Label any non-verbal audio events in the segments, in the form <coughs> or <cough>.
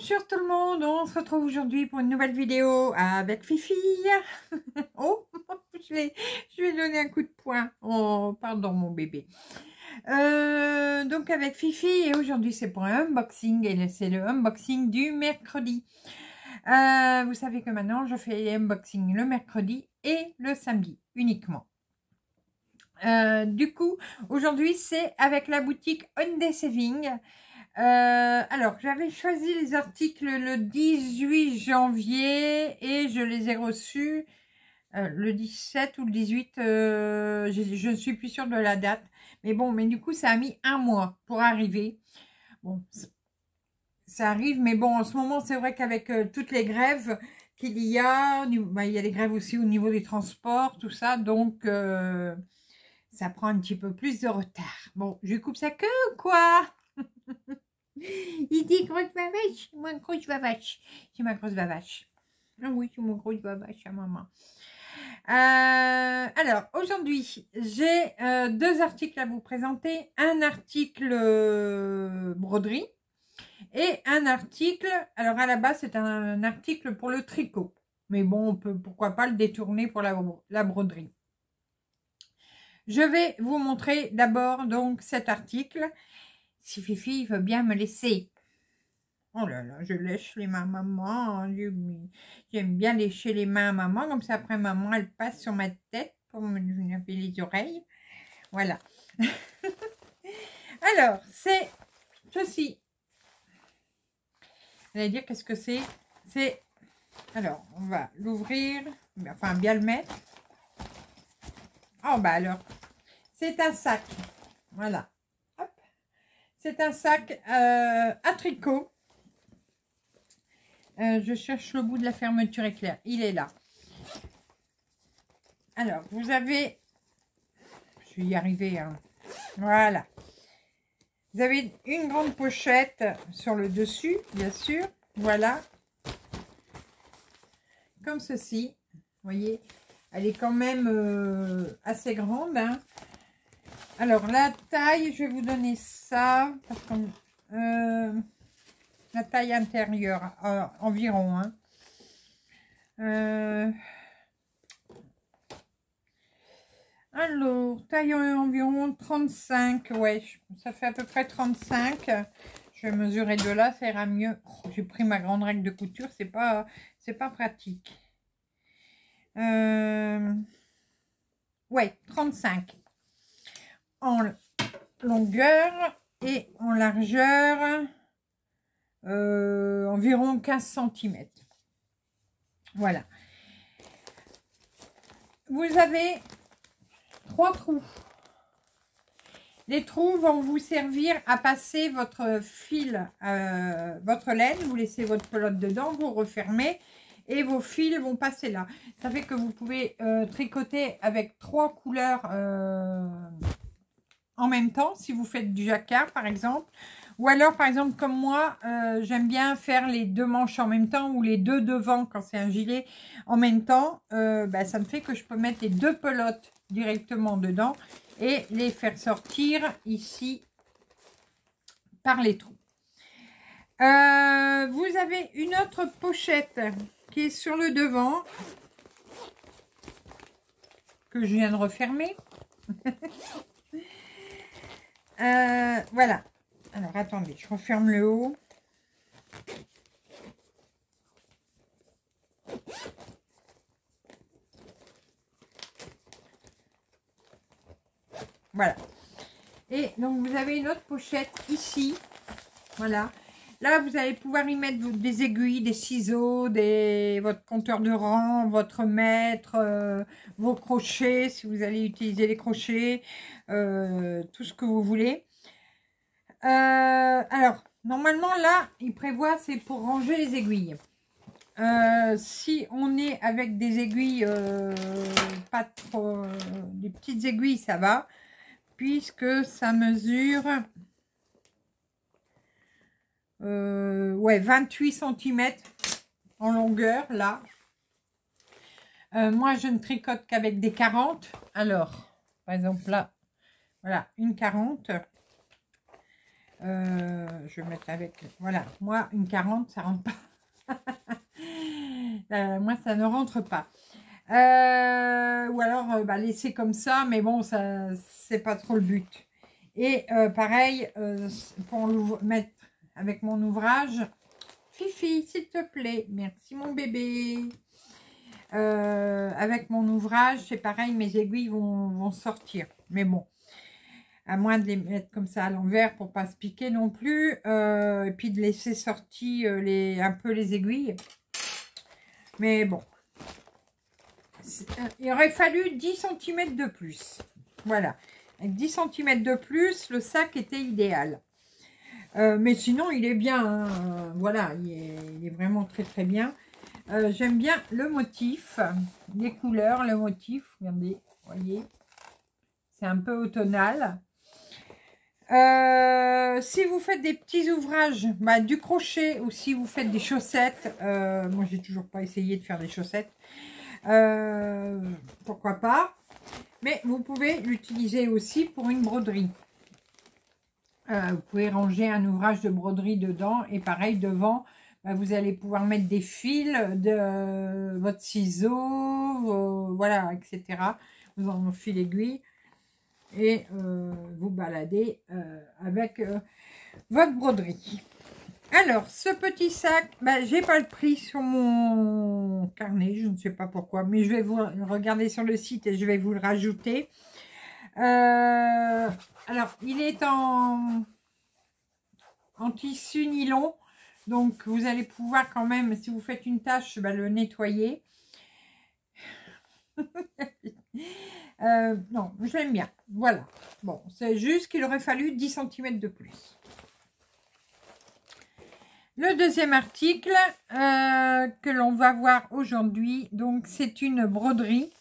Bonjour tout le monde, on se retrouve aujourd'hui pour une nouvelle vidéo avec Fifi. <laughs> oh, <laughs> je vais, je vais donner un coup de poing. Oh, pardon mon bébé. Euh, donc avec Fifi et aujourd'hui c'est pour un unboxing et c'est le unboxing du mercredi. Euh, vous savez que maintenant je fais les le mercredi et le samedi uniquement. Euh, du coup, aujourd'hui c'est avec la boutique Undesaving Saving. Euh, alors, j'avais choisi les articles le 18 janvier et je les ai reçus euh, le 17 ou le 18, euh, je ne suis plus sûre de la date. Mais bon, mais du coup, ça a mis un mois pour arriver. Bon, ça arrive, mais bon, en ce moment, c'est vrai qu'avec toutes les grèves qu'il y a, bah, il y a des grèves aussi au niveau des transports, tout ça, donc ça prend un petit peu plus de retard. Bon, je coupe ça que quoi <laughs> <laughs> Il dit grosse bavache, moi grosse bavache. C'est ma grosse bavache. Ah oui, c'est mon grosse bavache à maman. Euh, alors, aujourd'hui, j'ai euh, deux articles à vous présenter. Un article euh, broderie et un article, alors à la base, c'est un, article pour le tricot. Mais bon, on peut pourquoi pas le détourner pour la, la broderie. Je vais vous montrer d'abord donc cet article si Fifi veut bien me laisser. Oh là là, je lèche les mains à maman. J'aime bien lécher les mains à maman, comme ça après maman, elle passe sur ma tête pour me laver les oreilles. Voilà. <laughs> Alors, c'est ceci. allez dire, qu'est-ce que c'est C'est... Alors, on va l'ouvrir, enfin bien le mettre. Oh bah alors, c'est un sac. Voilà. C'est un sac à euh, tricot. Euh, je cherche le bout de la fermeture éclair. Il est là. Alors, vous avez... Je suis arrivée. Hein. Voilà. Vous avez une grande pochette sur le dessus, bien sûr. Voilà. Comme ceci. Vous voyez, elle est quand même euh, assez grande. Hein. Alors, la taille, je vais vous donner ça. Euh, la taille intérieure, euh, environ. Hein. Euh, alors, taille environ 35. Ouais, ça fait à peu près 35. Je vais mesurer de là, ça ira mieux. Oh, j'ai pris ma grande règle de couture, c'est pas, pas pratique. Euh, ouais, 35 en longueur et en largeur euh, environ 15 cm. Voilà. Vous avez trois trous. Les trous vont vous servir à passer votre fil, euh, votre laine. Vous laissez votre pelote dedans, vous refermez et vos fils vont passer là. Ça fait que vous pouvez euh, tricoter avec trois couleurs en même temps, si vous faites du jacquard, par exemple. Ou alors, par exemple, comme moi, euh, j'aime bien faire les deux manches en même temps ou les deux devant quand c'est un gilet en même temps. Euh, bah, ça me fait que je peux mettre les deux pelotes directement dedans et les faire sortir ici par les trous. Euh, vous avez une autre pochette qui est sur le devant que je viens de refermer. <laughs> Euh, voilà. Alors, attendez, je referme le haut. Voilà. Et donc, vous avez une autre pochette ici. Voilà. Là, vous allez pouvoir y mettre des aiguilles, des ciseaux, des, votre compteur de rang, votre mètre, euh, vos crochets, si vous allez utiliser les crochets, euh, tout ce que vous voulez. Euh, alors, normalement, là, il prévoit, c'est pour ranger les aiguilles. si on est avec des aiguilles, pas trop, des petites aiguilles, ça va, puisque ça mesure, euh, ouais, 28 cm en longueur, là. Euh, moi, je ne tricote qu'avec des 40. Alors, par exemple, là, voilà, une 40. Euh, je vais mettre avec... Voilà, moi, une 40, ça rentre pas. <laughs> moi, ça ne rentre pas. ou alors, bah, laisser comme ça, mais bon, ça c'est pas trop le but. Et pareil, pour mettre avec mon ouvrage. Fifi, s'il te plaît. Merci, mon bébé. Euh, avec mon ouvrage, c'est pareil, mes aiguilles vont, sortir. Mais bon, à moins de les mettre comme ça à l'envers pour pas se piquer non plus. Euh, et puis de laisser sortir euh, les, un peu les aiguilles. Mais bon, il aurait fallu 10 cm de plus. Voilà, avec 10 cm de plus, le sac était idéal. Euh, mais sinon, il est bien. Hein. Voilà, il est, vraiment très très bien. Euh, j'aime bien le motif, les couleurs, le motif. Regardez, voyez, c'est un peu automnal. Euh, si vous faites des petits ouvrages, bah, du crochet ou si vous faites des chaussettes, moi j'ai toujours pas essayé de faire des chaussettes, pourquoi pas. Mais vous pouvez l'utiliser aussi pour une broderie. Euh, vous pouvez ranger un ouvrage de broderie dedans. Et pareil, devant, bah, vous allez pouvoir mettre des fils, de votre ciseau, voilà, etc. Vous en fil aiguille. Et euh, vous baladez euh, avec votre broderie. Alors, ce petit sac, bah, j'ai pas le prix sur mon carnet, je ne sais pas pourquoi, mais je vais vous regarder sur le site et je vais vous le rajouter. Euh, alors, il est en, en tissu nylon. Donc, vous allez pouvoir quand même, si vous faites une tâche, bah, le nettoyer. <laughs> Euh, non, je l'aime bien. Voilà. Bon, c'est juste qu'il aurait fallu 10 cm de plus. Le deuxième article euh, que l'on va voir aujourd'hui, donc c'est une broderie.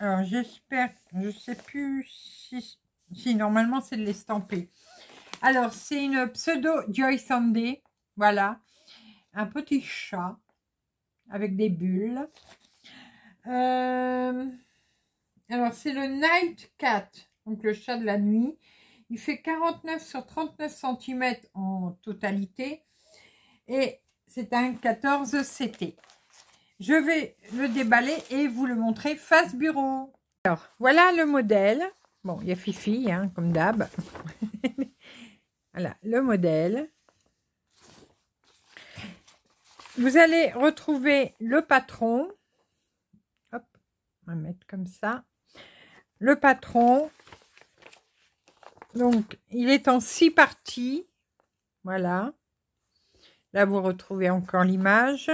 Alors, j'espère, je ne sais plus si, si normalement c'est de l'estamper. Alors, c'est une pseudo Joy Sunday. Voilà. Un petit chat avec des bulles. Euh, alors, c'est le Night Cat, donc le chat de la nuit. Il fait 49 sur 39 cm en totalité. Et c'est un 14 CT. Je vais le déballer et vous le montrer face bureau. Alors, voilà le modèle. Bon, il y a Fifi, hein, comme d'hab. <laughs> voilà, le modèle. Vous allez retrouver le patron. Hop, on va mettre comme ça. Le patron. Donc, il est en six parties. Voilà. Là, vous retrouvez encore l'image.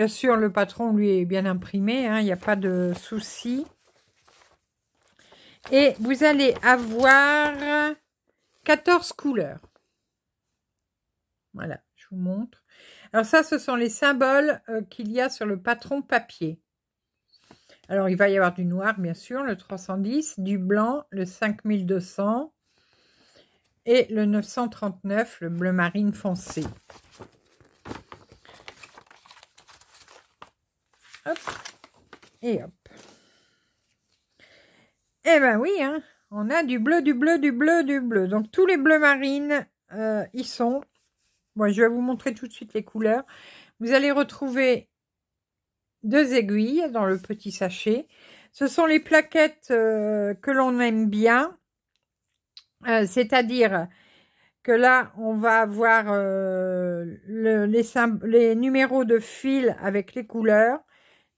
Bien sûr, le patron, lui, est bien imprimé. Hein, il n'y a pas de souci. Et vous allez avoir 14 couleurs. Voilà, je vous montre. Alors ça, ce sont les symboles euh, qu'il y a sur le patron papier. Alors, il va y avoir du noir, bien sûr, le 310, du blanc, le 5200 et le 939, le bleu marine foncé. Et hop. Eh ben oui, hein. On a du bleu, du bleu, du bleu, du bleu. Donc tous les bleus marines ils euh, sont. Moi, je vais vous montrer tout de suite les couleurs. Vous allez retrouver deux aiguilles dans le petit sachet. Ce sont les plaquettes euh, que l'on aime bien. Euh, c'est-à-dire que là, on va avoir les, numéros de fil avec les couleurs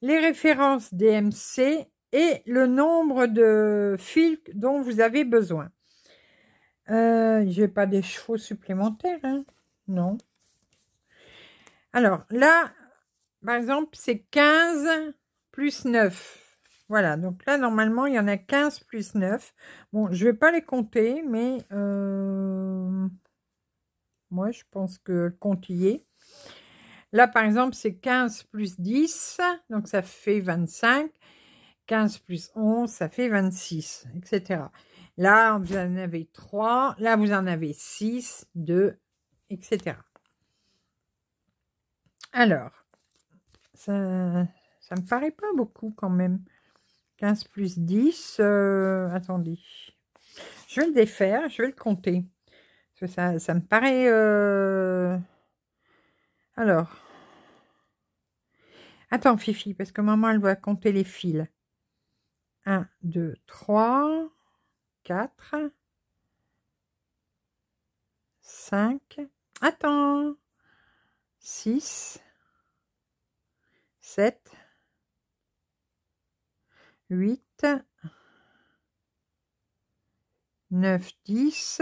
les références DMC et le nombre de fils dont vous avez besoin. Euh, j'ai pas des chevaux supplémentaires, hein. non. Alors là, par exemple, c'est 15 plus 9. Voilà, donc là, normalement, il y en a 15 plus 9. Bon, je vais pas les compter, mais euh, moi, je pense que le est. Là, par exemple, c'est 15 plus 10, donc ça fait 25. 15 plus 11, ça fait 26, etc. Là, vous en avez 3. Là, vous en avez 6, 2, etc. Alors, ça, ça me paraît pas beaucoup quand même. 15 plus 10, euh, attendez. Je vais le défaire, je vais le compter. ça, ça me paraît... Euh, alors. Attends, Fifi, parce que maman, elle doit compter les fils. 1, 2, 3, 4, 5. Attends. 6, 7, 8, 9, 10,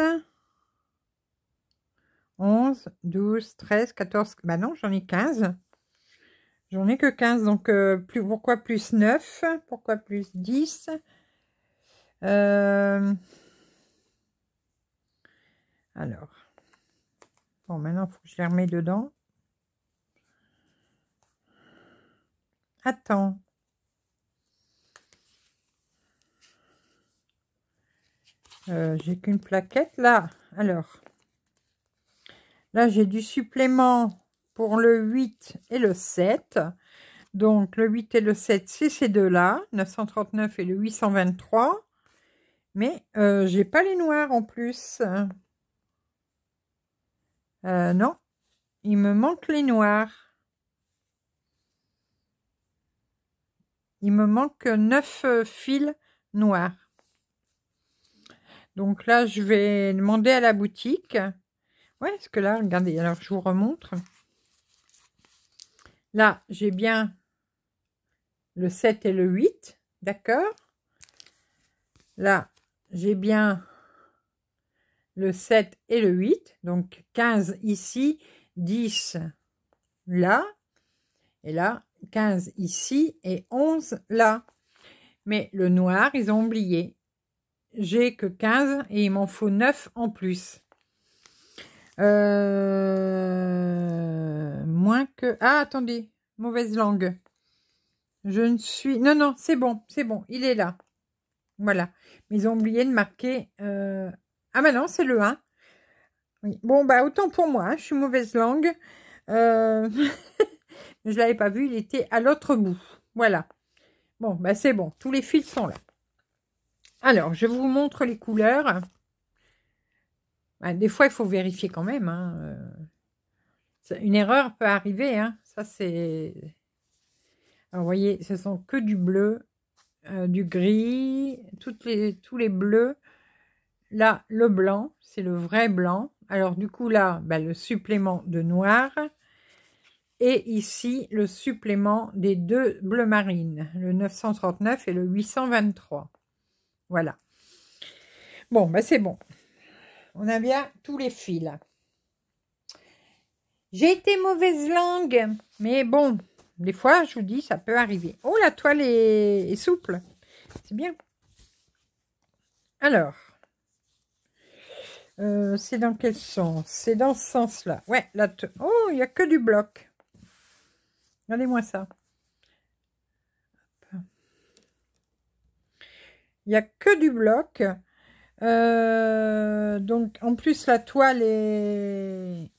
11, 12, 13, 14, Ben non, j'en ai 15. J'en ai que 15, donc euh, plus, pourquoi plus 9 Pourquoi plus 10 euh, Alors, bon, maintenant, il faut que je les remets dedans. Attends. Euh, j'ai qu'une plaquette là. Alors, Là, j'ai du supplément pour le 8 et le 7. Donc, le 8 et le 7, c'est ces deux-là, 939 et le 823. Mais euh, j'ai pas les noirs en plus. Euh, non, il me manque les noirs. Il me manque 9 euh, fils noirs. Donc là, je vais demander à la boutique Ouais, parce que là, regardez, alors je vous remontre. Là, j'ai bien le 7 et le 8, d'accord Là, j'ai bien le 7 et le 8, donc 15 ici, 10 là, et là, 15 ici et 11 là. Mais le noir, ils ont oublié. J'ai que 15 et il m'en faut 9 en plus. Euh, moins que... Ah, attendez, mauvaise langue. Je ne suis... Non, non, c'est bon, c'est bon, il est là. Voilà. Mais ils ont oublié de marquer... Euh, ah, bah non, c'est le 1. Bon, bah autant pour moi, hein, je suis mauvaise langue. Euh, <laughs> je ne l'avais pas vu, il était à l'autre bout. Voilà. Bon, bah c'est bon, tous les fils sont là. Alors, je vous montre les couleurs. Bah, des fois, il faut vérifier quand même. Hein, euh. Une erreur peut arriver. Hein. Ça, c'est... vous voyez, ce sont que du bleu, euh, du gris, toutes les, tous les bleus. Là, le blanc, c'est le vrai blanc. Alors, du coup, là, bah, le supplément de noir. Et ici, le supplément des deux bleus marines, le 939 et le 823. Voilà. Bon, ben, c'est bon. On a bien tous les fils. J'ai été mauvaise langue, mais bon, des fois, je vous dis, ça peut arriver. Oh, la toile est, souple. C'est bien. Alors, euh, c'est dans quel sens C'est dans ce sens-là. Ouais, là. Oh, il n'y a que du bloc. Regardez-moi ça. Il n'y a que du bloc. Euh, donc, en plus, la toile est,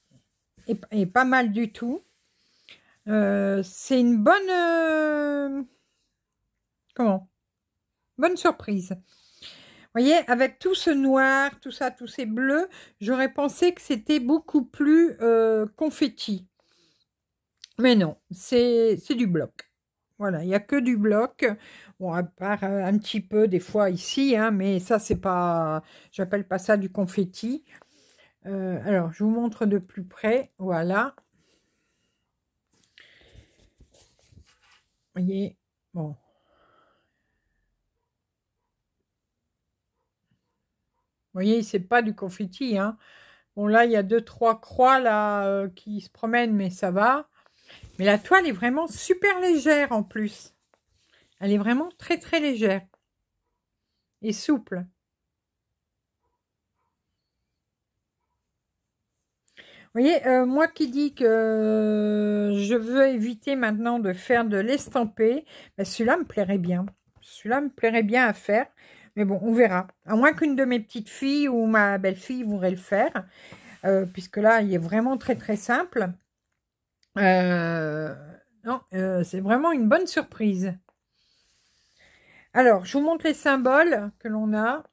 pas mal du tout. Euh, c'est une bonne... Euh, comment Bonne surprise. Vous voyez, avec tout ce noir, tout ça, tous ces bleus, j'aurais pensé que c'était beaucoup plus confetti. Mais non, c'est du bloc. Voilà, il n'y a que du bloc. Bon, à part euh, un petit peu des fois ici, hein, mais ça, c'est pas... J'appelle pas ça du confetti. Euh, alors, je vous montre de plus près. Voilà. Vous voyez Bon. Vous voyez, c'est pas du confetti. Hein. Bon, là, il y a deux, trois croix là euh, qui se promènent, mais ça va. Mais la toile est vraiment super légère en plus. Elle est vraiment très très légère et souple. Vous voyez, euh, moi qui dis que je veux éviter maintenant de faire de l'estampé, ben, celui-là me plairait bien. cela là me plairait bien à faire. Mais bon, on verra. À moins qu'une de mes petites filles ou ma belle-fille voudrait le faire. Euh, puisque là, il est vraiment très très simple. Euh, non, euh, c'est vraiment une bonne surprise. Alors, je vous montre les symboles que l'on a.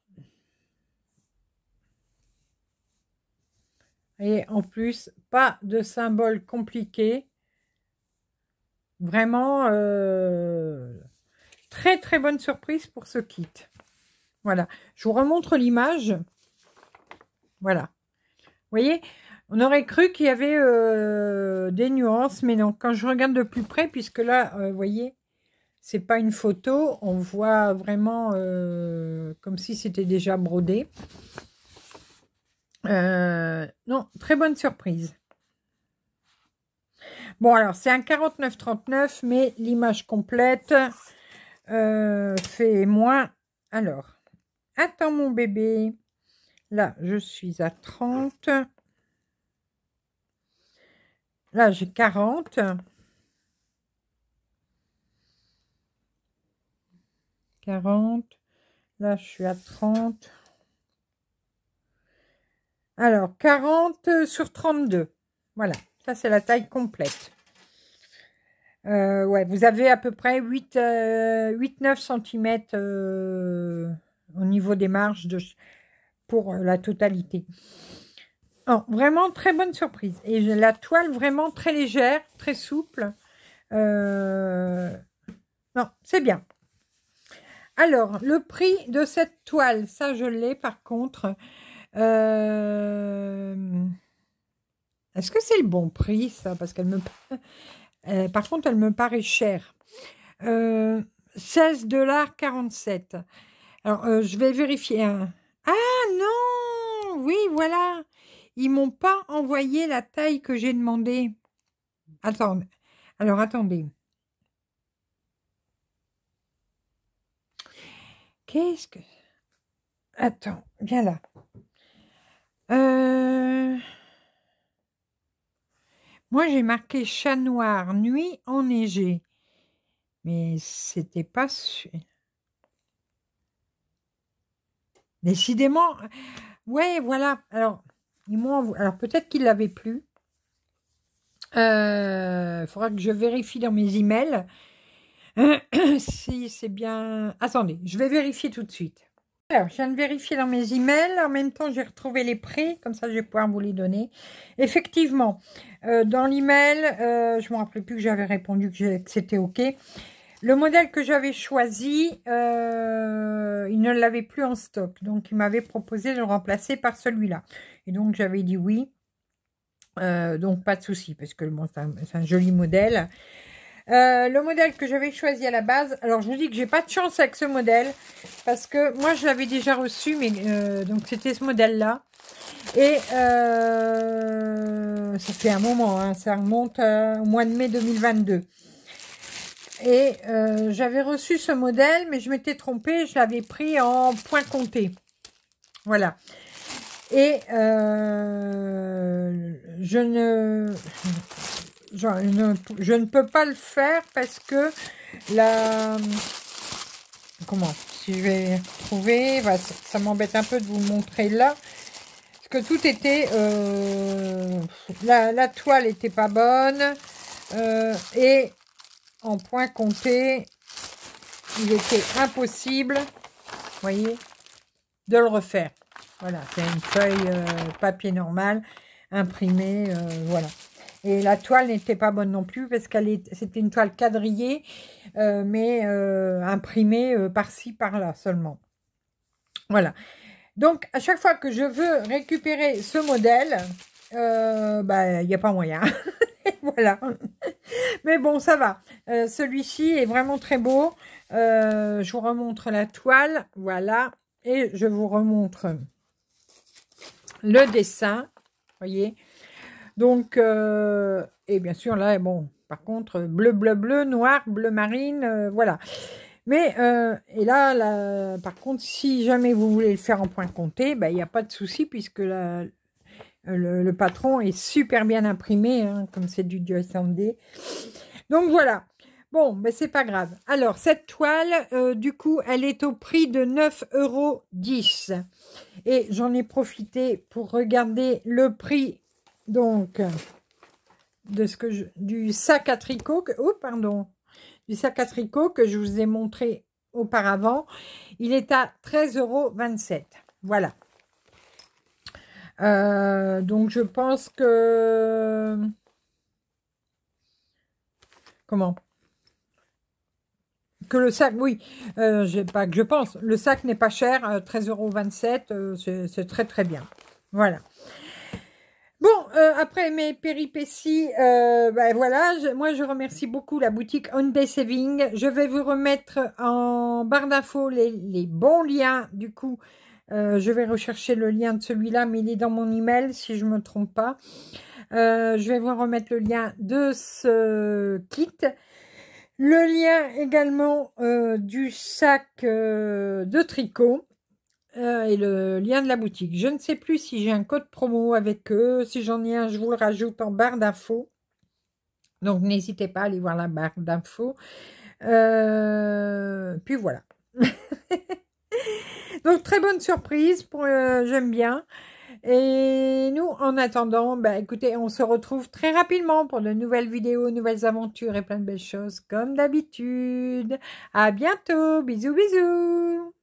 Et en plus, pas de symboles compliqués. Vraiment, euh, très très bonne surprise pour ce kit. Voilà, je vous remontre l'image. Voilà. Vous voyez, on aurait cru qu'il y avait euh, des nuances, mais non. Quand je regarde de plus près, puisque là, euh, vous voyez, c'est pas une photo, on voit vraiment euh, comme si c'était déjà brodé. non, très bonne surprise. Bon, alors, c'est un 49-39, mais l'image complète fait moins. Alors, attends mon bébé. Là, je suis à 30. Là, j'ai 40. 40. Là, je suis à 30. Alors, 40 euh, sur 32. Voilà, ça, c'est la taille complète. Euh, ouais, vous avez à peu près 8, 9 cm au niveau des marges de, pour euh, la totalité. Oh, vraiment très bonne surprise. Et la toile vraiment très légère, très souple. Euh, non, c'est bien. Alors, le prix de cette toile, ça je l'ai par contre. Euh, est-ce que c'est le bon prix ça Parce qu'elle me... Euh, par contre, elle me paraît chère. Euh, 16,47$. Alors, je vais vérifier. Hein. Ah non Oui, voilà ils m'ont pas envoyé la taille que j'ai demandé. Attends. Alors attendez. Qu'est-ce que... Attends, viens là. Euh, moi, j'ai marqué chat noir, nuit enneigé. Mais c'était pas Décidément. Ouais, voilà. Alors, alors peut-être qu'il ne l'avait plus. Il euh, faudra que je vérifie dans mes emails <coughs> si c'est bien. Attendez, je vais vérifier tout de suite. Alors, je viens de vérifier dans mes emails. En même temps, j'ai retrouvé les prix. Comme ça, je vais pouvoir vous les donner. Effectivement, euh, dans l'email, euh, je ne me rappelais plus que j'avais répondu que, que c'était OK. Le modèle que j'avais choisi, euh, il ne l'avait plus en stock. Donc, il m'avait proposé de le remplacer par celui-là. Et donc, j'avais dit oui. Euh, donc, pas de souci, parce que bon, c'est un, joli modèle. Euh, le modèle que j'avais choisi à la base, alors je vous dis que j'ai pas de chance avec ce modèle parce que moi je l'avais déjà reçu, mais donc c'était ce modèle là. Et ça fait un moment, hein, ça remonte au mois de mai 2022. Et euh, j'avais reçu ce modèle, mais je m'étais trompée. Je l'avais pris en point compté. Voilà. Et euh, je, ne, je, ne, peux pas le faire parce que la... Comment Si je vais trouver, ça, m'embête un peu de vous montrer là Parce que tout était... Euh, la, toile n'était pas bonne. et en point compté, il était impossible, voyez, de le refaire. Voilà, c'est une feuille euh, papier normal, imprimée, euh, voilà. Et la toile n'était pas bonne non plus parce qu'elle c'était une toile quadrillée, euh, mais imprimée par-ci, par-là seulement. Voilà. Donc, à chaque fois que je veux récupérer ce modèle, bah, il n'y a pas moyen. <laughs> <laughs> voilà. Mais bon, ça va. Euh, celui-ci est vraiment très beau. Euh, je vous remontre la toile. Voilà. Et je vous remontre le dessin. voyez Donc, euh, et bien sûr, là, bon, par contre, bleu, bleu, bleu, noir, bleu marine, voilà. Mais, et là, par contre, si jamais vous voulez le faire en point compté, ben, il n'y a pas de souci puisque la, le, patron est super bien imprimé, hein, comme c'est du dieu sandé. Donc voilà. Bon, mais c'est pas grave. Alors, cette toile, euh, du coup, elle est au prix de 9,10 euros. Et j'en ai profité pour regarder le prix, donc, de ce que du sac à tricot. Que, oh, pardon. Du sac à tricot que je vous ai montré auparavant. Il est à 13,27 euros. Voilà. Euh, donc, je pense que... Comment que le sac, oui, euh, pas je pense, le sac n'est pas cher, 13,27€, euh, c'est très très bien. Voilà. Bon, après mes péripéties, ben voilà, moi je remercie beaucoup la boutique On Day Saving. Je vais vous remettre en barre d'infos les, les, bons liens du coup euh, je vais rechercher le lien de celui-là, mais il est dans mon email si je ne me trompe pas. Euh, je vais vous remettre le lien de ce kit. Le lien également euh, du sac de tricot. et le lien de la boutique. Je ne sais plus si j'ai un code promo avec eux. Si j'en ai un, je vous le rajoute en barre d'infos. Donc n'hésitez pas à aller voir la barre d'infos. puis voilà. <laughs> Donc, très bonne surprise. Euh, j'aime bien. Et nous, en attendant, bah, écoutez, on se retrouve très rapidement pour de nouvelles vidéos, nouvelles aventures et plein de belles choses, comme d'habitude. À bientôt. Bisous, bisous.